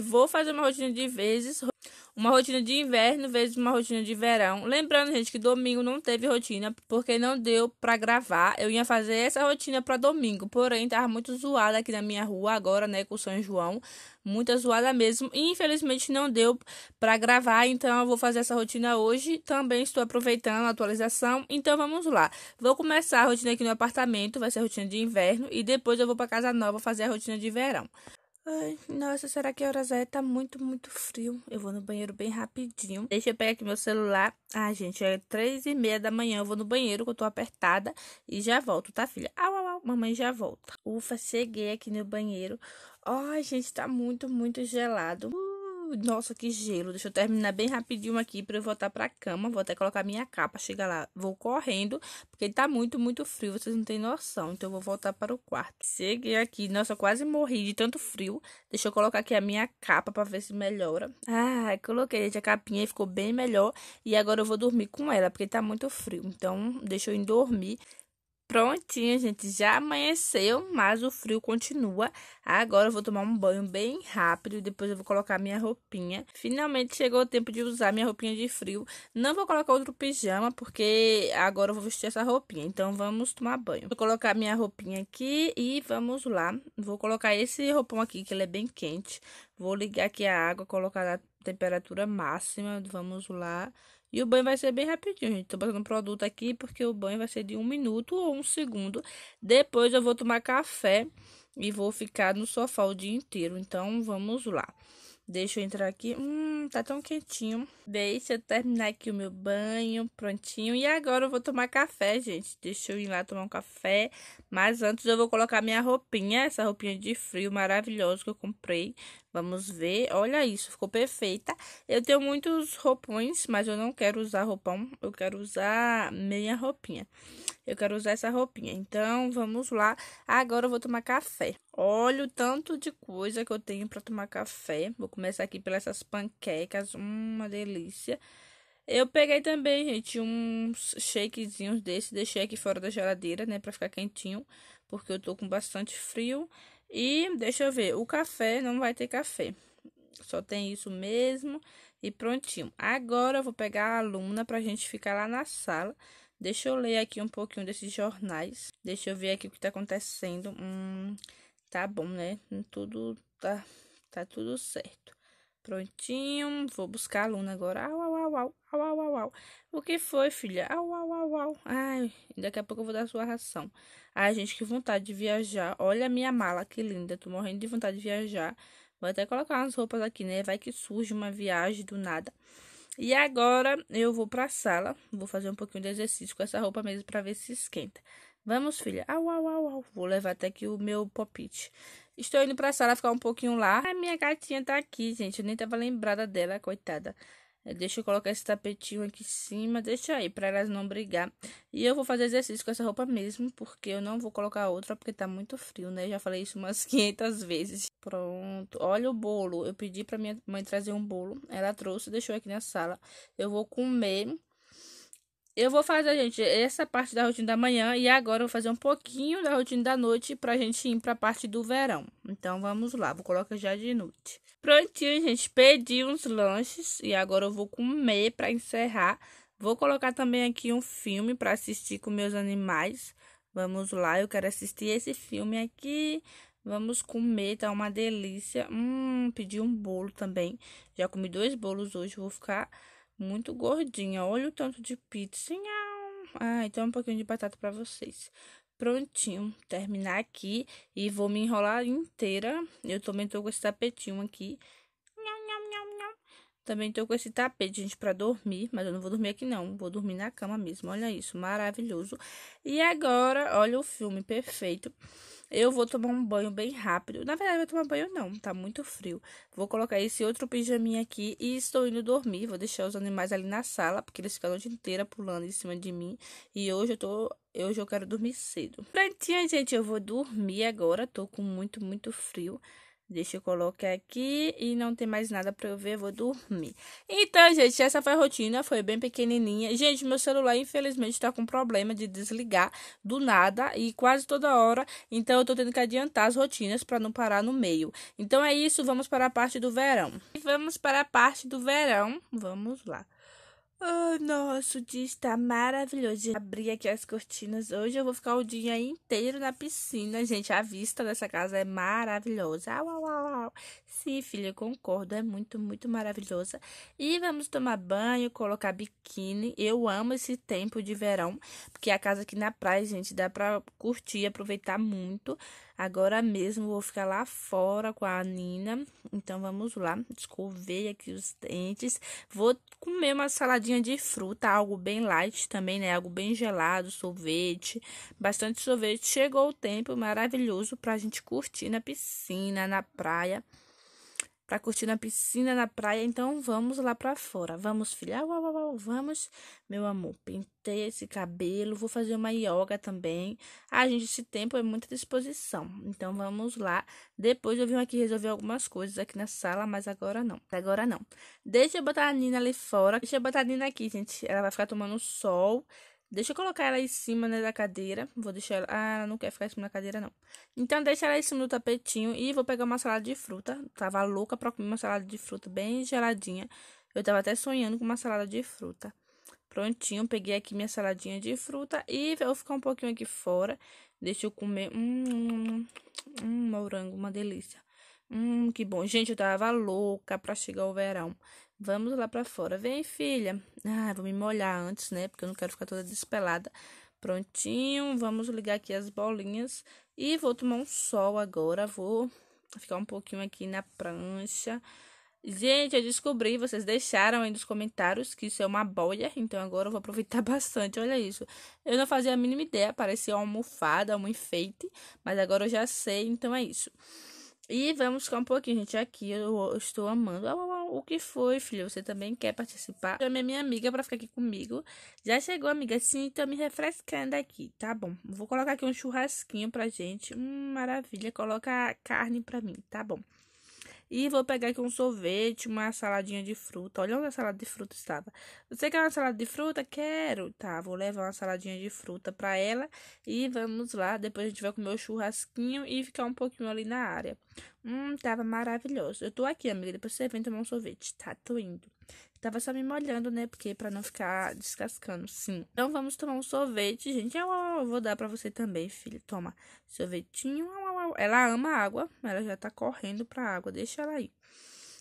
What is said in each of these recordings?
vou fazer uma rotina de vezes, uma rotina de inverno vezes uma rotina de verão. Lembrando, gente, que domingo não teve rotina porque não deu para gravar. Eu ia fazer essa rotina para domingo, porém tava muito zoada aqui na minha rua agora, né, com São João, muita zoada mesmo. E infelizmente não deu para gravar, então eu vou fazer essa rotina hoje. Também estou aproveitando a atualização, então vamos lá. Vou começar a rotina aqui no apartamento, vai ser a rotina de inverno e depois eu vou para casa nova fazer a rotina de verão. Ai, nossa, será que a hora é? Tá muito, muito frio. Eu vou no banheiro bem rapidinho. Deixa eu pegar aqui meu celular. Ah, gente, é três e meia da manhã. Eu vou no banheiro que eu tô apertada e já volto, tá, filha? Au, au, au. Mamãe já volta. Ufa, cheguei aqui no banheiro. Ai, gente, tá muito, muito gelado. Uh. Nossa, que gelo. Deixa eu terminar bem rapidinho aqui para eu voltar para a cama. Vou até colocar minha capa, Chega lá. Vou correndo, porque tá muito, muito frio. Vocês não têm noção. Então, eu vou voltar para o quarto. Cheguei aqui. Nossa, quase morri de tanto frio. Deixa eu colocar aqui a minha capa para ver se melhora. Ah, coloquei, gente, a capinha e ficou bem melhor. E agora eu vou dormir com ela, porque tá muito frio. Então, deixa eu ir dormir prontinho, gente. Já amanheceu, mas o frio continua. Agora eu vou tomar um banho bem rápido. Depois eu vou colocar minha roupinha. Finalmente chegou o tempo de usar minha roupinha de frio. Não vou colocar outro pijama, porque agora eu vou vestir essa roupinha. Então vamos tomar banho. Vou colocar minha roupinha aqui e vamos lá. Vou colocar esse roupão aqui, que ele é bem quente. Vou ligar aqui a água, colocar na temperatura máxima. Vamos lá. E o banho vai ser bem rapidinho, gente. Tô botando produto aqui porque o banho vai ser de um minuto ou um segundo. Depois eu vou tomar café e vou ficar no sofá o dia inteiro. Então, vamos lá. Deixa eu entrar aqui. Hum, tá tão quentinho. Deixa eu terminar aqui o meu banho, prontinho. E agora eu vou tomar café, gente. Deixa eu ir lá tomar um café. Mas antes eu vou colocar minha roupinha, essa roupinha de frio maravilhosa que eu comprei Vamos ver. Olha isso, ficou perfeita. Eu tenho muitos roupões, mas eu não quero usar roupão. Eu quero usar meia roupinha. Eu quero usar essa roupinha. Então, vamos lá. Agora eu vou tomar café. Olha o tanto de coisa que eu tenho para tomar café. Vou começar aqui pelas essas panquecas. uma delícia. Eu peguei também, gente, uns shakezinhos desse. Deixei aqui fora da geladeira, né? Pra ficar quentinho. Porque eu tô com bastante frio. E deixa eu ver, o café não vai ter café. Só tem isso mesmo e prontinho. Agora eu vou pegar a aluna para a gente ficar lá na sala. Deixa eu ler aqui um pouquinho desses jornais. Deixa eu ver aqui o que está acontecendo. Hum, tá bom, né? Tudo tá, tá tudo certo. Prontinho, vou buscar a aluna agora. Au, au, au, au, au, au, au, au. O que foi, filha? Au, au, au, au. Ai, daqui a pouco eu vou dar sua ração. Ai, gente, que vontade de viajar. Olha a minha mala, que linda. Tô morrendo de vontade de viajar. Vou até colocar umas roupas aqui, né? Vai que surge uma viagem do nada. E agora eu vou pra sala. Vou fazer um pouquinho de exercício com essa roupa mesmo pra ver se esquenta. Vamos, filha. Au, au, au, au. Vou levar até aqui o meu popite. Estou indo pra sala ficar um pouquinho lá. A minha gatinha tá aqui, gente. Eu nem tava lembrada dela, coitada. É, deixa eu colocar esse tapetinho aqui em cima, deixa aí, para elas não brigar. E eu vou fazer exercício com essa roupa mesmo, porque eu não vou colocar outra, porque tá muito frio, né? Já falei isso umas 500 vezes. Pronto, olha o bolo. Eu pedi pra minha mãe trazer um bolo, ela trouxe, deixou aqui na sala. Eu vou comer eu vou fazer, gente, essa parte da rotina da manhã e agora eu vou fazer um pouquinho da rotina da noite pra gente ir pra parte do verão. Então vamos lá, vou colocar já de noite. Prontinho, gente, pedi uns lanches e agora eu vou comer pra encerrar. Vou colocar também aqui um filme pra assistir com meus animais. Vamos lá, eu quero assistir esse filme aqui. Vamos comer, tá uma delícia. Hum, pedi um bolo também. Já comi dois bolos hoje, vou ficar muito gordinha. Olha o tanto de pizza. Ah, então um pouquinho de batata para vocês. Prontinho, terminar aqui e vou me enrolar inteira. Eu também tô com esse tapetinho aqui também tô com esse tapete, gente, pra dormir, mas eu não vou dormir aqui não, vou dormir na cama mesmo, olha isso, maravilhoso. E agora, olha o filme, perfeito. Eu vou tomar um banho bem rápido, na verdade eu vou tomar banho não, tá muito frio. Vou colocar esse outro pijaminha aqui e estou indo dormir, vou deixar os animais ali na sala, porque eles ficam a noite inteira pulando em cima de mim. E hoje eu tô hoje eu quero dormir cedo. Prontinho, gente, eu vou dormir agora. Tô com muito, muito frio. Deixa eu colocar aqui e não tem mais nada pra eu ver, vou dormir. Então, gente, essa foi a rotina, foi bem pequenininha. Gente, meu celular, infelizmente, tá com problema de desligar do nada e quase toda hora. Então, eu tô tendo que adiantar as rotinas pra não parar no meio. Então, é isso, vamos para a parte do verão. E vamos para a parte do verão, vamos lá. Oh, nossa, dia está maravilhoso. Abri aqui as cortinas hoje. Eu vou ficar o dia inteiro na piscina, gente. A vista dessa casa é maravilhosa. Au, au, au, au. Sim, filha, concordo. É muito, muito maravilhosa. E vamos tomar banho, colocar biquíni. Eu amo esse tempo de verão, porque a casa aqui na praia, gente, dá pra curtir, aproveitar muito. Agora mesmo vou ficar lá fora com a Nina. Então vamos lá. Escovei aqui os dentes. Vou comer uma saladinha saladinha de fruta, algo bem light também, né? Algo bem gelado, sorvete, bastante sorvete. Chegou o tempo maravilhoso para a gente curtir na piscina, na praia para curtir na piscina, na praia, então vamos lá para fora. Vamos, filha, uau, uau, uau, vamos, meu amor. Pintei esse cabelo, vou fazer uma yoga também. Ah, gente, esse tempo é muita disposição. Então vamos lá. Depois eu vim aqui resolver algumas coisas aqui na sala, mas agora não. Agora não. Deixa eu botar a Nina ali fora. Deixa eu botar a Nina aqui, gente. Ela vai ficar tomando sol. Deixa eu colocar ela em cima né, da cadeira. Vou deixar ela. Ah, ela não quer ficar em cima da cadeira, não. Então, deixa ela em cima do tapetinho e vou pegar uma salada de fruta. Tava louca pra comer uma salada de fruta bem geladinha. Eu tava até sonhando com uma salada de fruta. Prontinho, peguei aqui minha saladinha de fruta e vou ficar um pouquinho aqui fora. Deixa eu comer. Hum, hum, hum morango, uma delícia. Hum, que bom. Gente, eu tava louca pra chegar o verão. Vamos lá para fora. Vem, filha. Ah, vou me molhar antes, né? Porque eu não quero ficar toda despelada. Prontinho, vamos ligar aqui as bolinhas. E vou tomar um sol agora. Vou ficar um pouquinho aqui na prancha. Gente, eu descobri, vocês deixaram aí nos comentários que isso é uma boia, então agora eu vou aproveitar bastante, olha isso. Eu não fazia a mínima ideia, parecia uma almofada, um enfeite, mas agora eu já sei, então é isso. E vamos ficar um pouquinho, gente. Aqui eu, eu estou amando. O que foi, filho? Você também quer participar? Chame a minha amiga para ficar aqui comigo. Já chegou, amiga? Sim, tô me refrescando aqui. Tá bom. Vou colocar aqui um churrasquinho pra gente. Hum, maravilha. Coloca carne pra mim. Tá bom. E vou pegar aqui um sorvete, uma saladinha de fruta. Olha onde a salada de fruta estava. Você quer uma salada de fruta? Quero. Tá, vou levar uma saladinha de fruta para ela. E vamos lá. Depois a gente vai comer o churrasquinho e ficar um pouquinho ali na área. Hum, tava maravilhoso. Eu tô aqui, amiga. Depois você vem tomar um sorvete. Tá, tô indo. Tava só me molhando, né? Porque para não ficar descascando, sim. Então vamos tomar um sorvete, gente. Eu, vou dar para você também, filho. Toma sorvetinho. Ela ama água, ela já tá correndo pra água. Deixa ela aí.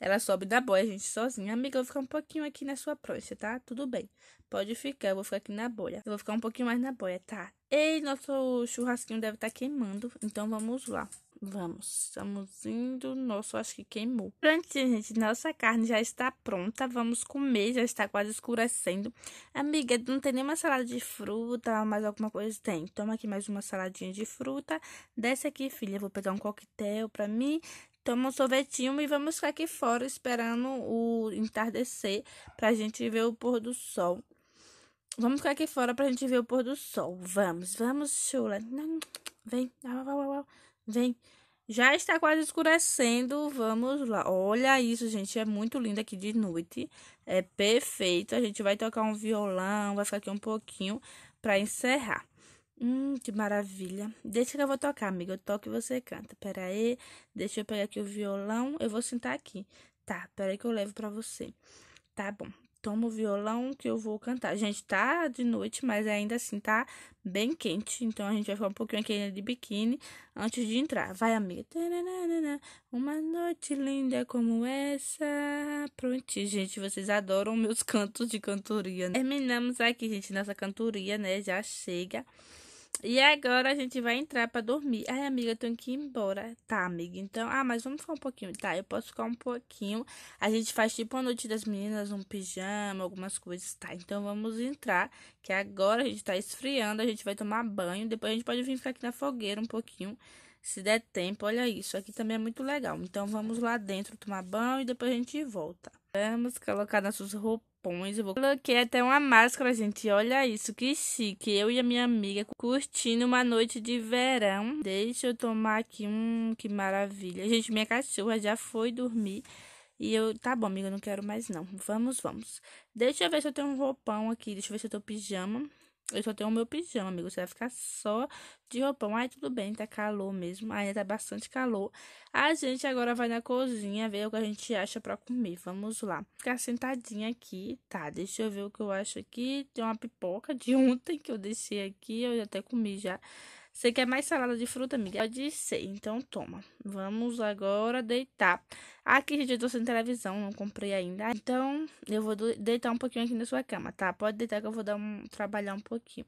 Ela sobe da boia, gente, sozinha. Amiga, eu vou ficar um pouquinho aqui na sua prancha, tá? Tudo bem. Pode ficar, eu vou ficar aqui na boia. Eu vou ficar um pouquinho mais na boia, tá? Ei, nosso churrasquinho deve estar tá queimando. Então vamos lá. Vamos, estamos indo. Nossa, acho que queimou. Pronto, gente, nossa carne já está pronta. Vamos comer, já está quase escurecendo. Amiga, não tem nenhuma salada de fruta, mais alguma coisa? Tem. Toma aqui mais uma saladinha de fruta. Desce aqui, filha. Vou pegar um coquetel para mim. Toma um sorvetinho e vamos ficar aqui fora esperando o entardecer para a gente ver o pôr do sol. Vamos ficar aqui fora para gente ver o pôr do sol. Vamos, vamos, chula. Vem. Vem. Já está quase escurecendo, vamos lá. Olha isso, gente, é muito lindo aqui de noite. É perfeito. A gente vai tocar um violão, vai ficar aqui um pouquinho para encerrar. Hum, que maravilha. Deixa que eu vou tocar, amiga. Eu toco e você canta. Pera aí, deixa eu pegar aqui o violão. Eu vou sentar aqui. Tá, pera aí que eu levo para você. Tá bom toma o violão que eu vou cantar. Gente, tá de noite, mas ainda assim tá bem quente. Então a gente vai ficar um pouquinho aqui de biquíni antes de entrar. Vai, amiga. Uma noite linda como essa. Pronto, gente. Vocês adoram meus cantos de cantoria. Né? Terminamos aqui, gente, nossa cantoria, né? Já chega. E agora a gente vai entrar para dormir. Ai, amiga, eu tenho que ir embora. Tá, amiga. Então, ah, mas vamos ficar um pouquinho. Tá, eu posso ficar um pouquinho. A gente faz tipo a noite das meninas, um pijama, algumas coisas, tá? Então vamos entrar, que agora a gente tá esfriando, a gente vai tomar banho, depois a gente pode vir ficar aqui na fogueira um pouquinho, se der tempo. Olha isso, aqui também é muito legal. Então vamos lá dentro tomar banho e depois a gente volta. Vamos colocar nossas roupas eu vou coloquei até uma máscara, gente. Olha isso, que chique. Eu e a minha amiga curtindo uma noite de verão. Deixa eu tomar aqui um, que maravilha. Gente, minha cachorra já foi dormir. E eu, tá bom, amiga, não quero mais não. Vamos, vamos. Deixa eu ver se eu tenho um roupão aqui. Deixa eu ver se eu tô pijama. Eu só tenho o meu pijama, amigo. Você vai ficar só de roupão. Ai, tudo bem, tá calor mesmo. Ainda tá bastante calor. A gente agora vai na cozinha ver o que a gente acha pra comer. Vamos lá. Ficar sentadinha aqui. Tá, deixa eu ver o que eu acho aqui. Tem uma pipoca de ontem que eu deixei aqui. Eu já até comi já. Você quer mais salada de fruta, amiga? Pode ser, então toma. Vamos agora deitar. Aqui, gente, eu tô sem televisão, não comprei ainda. Então, eu vou deitar um pouquinho aqui na sua cama, tá? Pode deitar que eu vou dar um, trabalhar um pouquinho.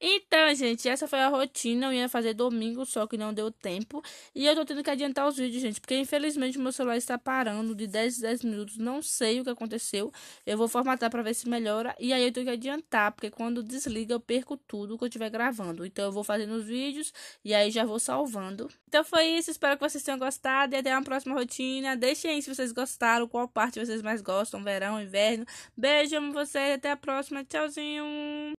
Então, gente, essa foi a rotina. Eu ia fazer domingo, só que não deu tempo. E eu tô tendo que adiantar os vídeos, gente, porque infelizmente meu celular está parando de 10 em 10 minutos. Não sei o que aconteceu. Eu vou formatar pra ver se melhora. E aí eu tenho que adiantar, porque quando desliga eu perco tudo que eu estiver gravando. Então, eu vou fazendo os vídeos e aí já vou salvando. Então, foi isso. Espero que vocês tenham gostado e até a próxima rotina. Deixa Deixem aí se vocês gostaram, qual parte vocês mais gostam, verão, inverno. Beijo, amo vocês, até a próxima, tchauzinho!